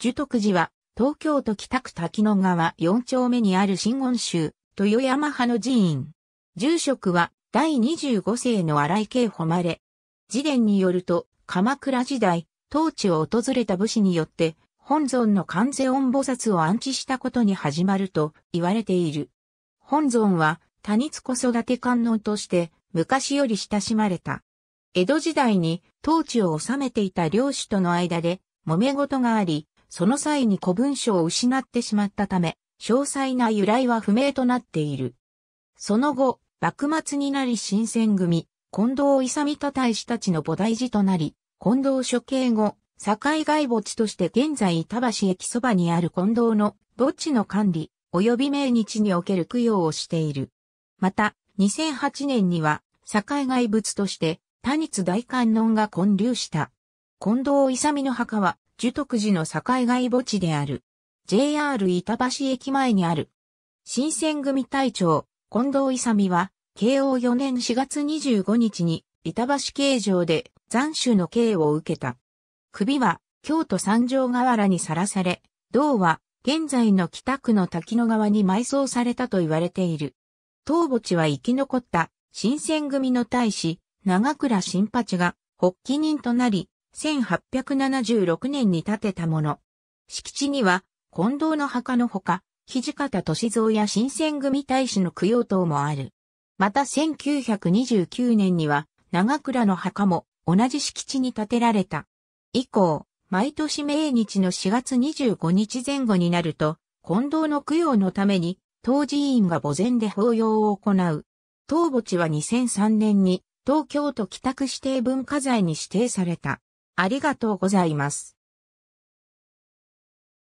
樹徳寺は、東京都北区滝野川4丁目にある新温州、豊山派の寺院。住職は、第25世の荒井慶誉れ。自殿によると、鎌倉時代、当地を訪れた武士によって、本尊の観世音菩薩を安置したことに始まると言われている。本尊は、他日子育て観音として、昔より親しまれた。江戸時代に、当地を治めていた領主との間で、揉め事があり、その際に古文書を失ってしまったため、詳細な由来は不明となっている。その後、幕末になり新選組、近藤勇太大使たちの菩提寺となり、近藤処刑後、境外墓地として現在板橋駅そばにある近藤の墓地の管理、及び命日における供養をしている。また、2008年には、境外物として、他日大観音が建立した。近藤勇の墓は、樹徳寺の境外墓地である。JR 板橋駅前にある。新選組隊長、近藤勇は、慶応4年4月25日に、板橋刑場で斬首の刑を受けた。首は、京都三条河原にさらされ、銅は、現在の北区の滝野川に埋葬されたと言われている。当墓地は生き残った、新選組の大使、長倉新八が、発起人となり、1876年に建てたもの。敷地には、近藤の墓のほか、土方歳三や新選組大使の供養塔もある。また1929年には、長倉の墓も同じ敷地に建てられた。以降、毎年命日の4月25日前後になると、近藤の供養のために、当寺院が墓前で法要を行う。当墓地は2003年に東京都帰宅指定文化財に指定された。ありがとうございます。